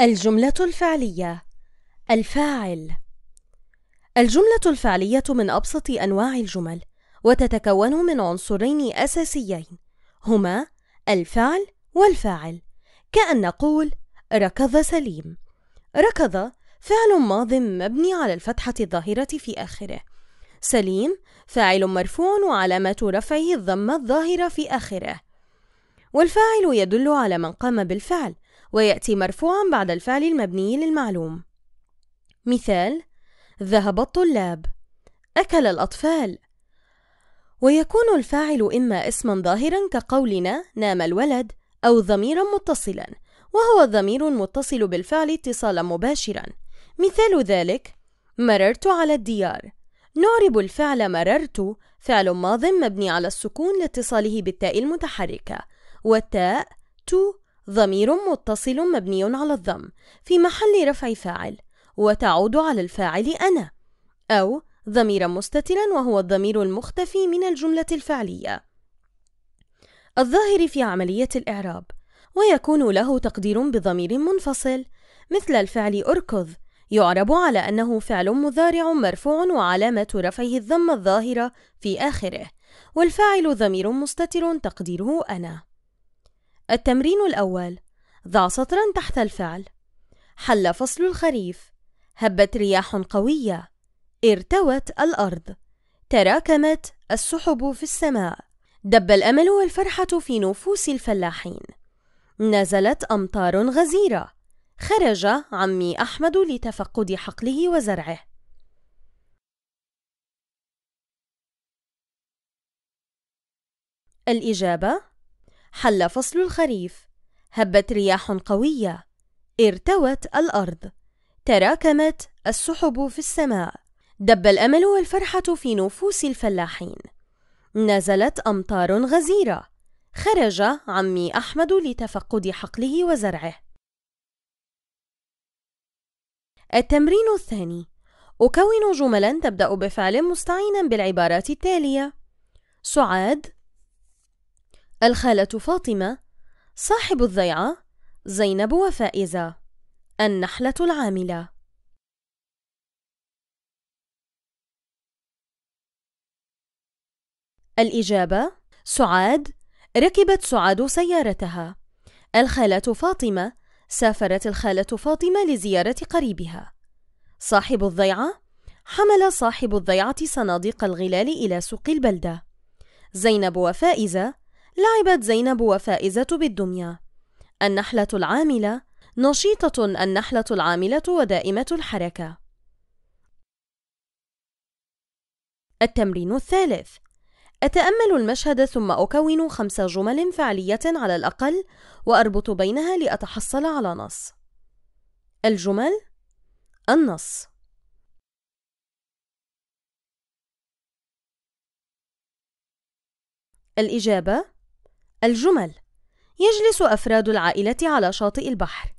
الجملة الفعلية الفاعل الجملة الفعلية من أبسط أنواع الجمل وتتكون من عنصرين أساسيين هما الفعل والفاعل كأن نقول ركض سليم ركض فعل ماض مبني على الفتحة الظاهرة في آخره سليم فاعل مرفوع وعلامة رفعه الضمة الظاهرة في آخره والفاعل يدل على من قام بالفعل ويأتي مرفوعا بعد الفعل المبني للمعلوم مثال ذهب الطلاب أكل الأطفال ويكون الفاعل إما اسما ظاهرا كقولنا نام الولد أو ضميرا متصلا وهو ضمير متصل بالفعل اتصالا مباشرا مثال ذلك مررت على الديار نعرب الفعل مررت فعل ماض مبني على السكون لاتصاله بالتاء المتحركة والتاء تو ضمير متصل مبني على الضم في محل رفع فاعل وتعود على الفاعل أنا أو ضمير مستترا وهو الضمير المختفي من الجملة الفعلية الظاهر في عملية الإعراب ويكون له تقدير بضمير منفصل مثل الفعل أركض يعرب على أنه فعل مضارع مرفوع وعلامة رفعه الضم الظاهرة في آخره والفاعل ضمير مستتر تقديره أنا التمرين الأول ضع سطرا تحت الفعل حل فصل الخريف هبت رياح قوية ارتوت الأرض تراكمت السحب في السماء دب الأمل والفرحة في نفوس الفلاحين نزلت أمطار غزيرة خرج عمي أحمد لتفقد حقله وزرعه الإجابة حل فصل الخريف هبت رياح قوية ارتوت الأرض تراكمت السحب في السماء دب الأمل والفرحة في نفوس الفلاحين نزلت أمطار غزيرة خرج عمي أحمد لتفقد حقله وزرعه التمرين الثاني أكون جملا تبدأ بفعل مستعينا بالعبارات التالية سعاد الخالة فاطمة صاحب الضيعة زينب وفائزة النحلة العاملة الإجابة سعاد ركبت سعاد سيارتها الخالة فاطمة سافرت الخالة فاطمة لزيارة قريبها صاحب الضيعة حمل صاحب الضيعة صناديق الغلال إلى سوق البلدة زينب وفائزة لعبت زينب وفائزة بالدمية النحلة العاملة نشيطة النحلة العاملة ودائمة الحركة التمرين الثالث أتأمل المشهد ثم أكون خمس جمل فعلية على الأقل وأربط بينها لأتحصل على نص الجمل النص الإجابة الجمل يجلس أفراد العائلة على شاطئ البحر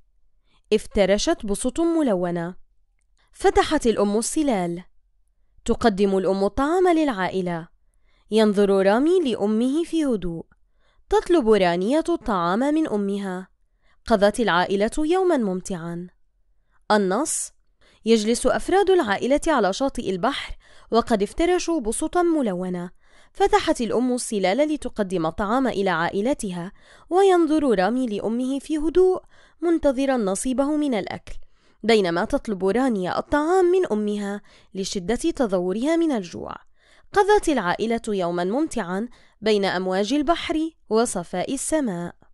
افترشت بسط ملونة فتحت الأم السلال تقدم الأم الطعام للعائلة ينظر رامي لأمه في هدوء تطلب رانية الطعام من أمها قضت العائلة يوما ممتعا النص يجلس أفراد العائلة على شاطئ البحر وقد افترشوا بسطا ملونة فتحت الأم السلال لتقدم الطعام إلى عائلتها وينظر رامي لأمه في هدوء منتظرا نصيبه من الأكل بينما تطلب رانيا الطعام من أمها لشدة تذورها من الجوع قضت العائلة يوما ممتعا بين أمواج البحر وصفاء السماء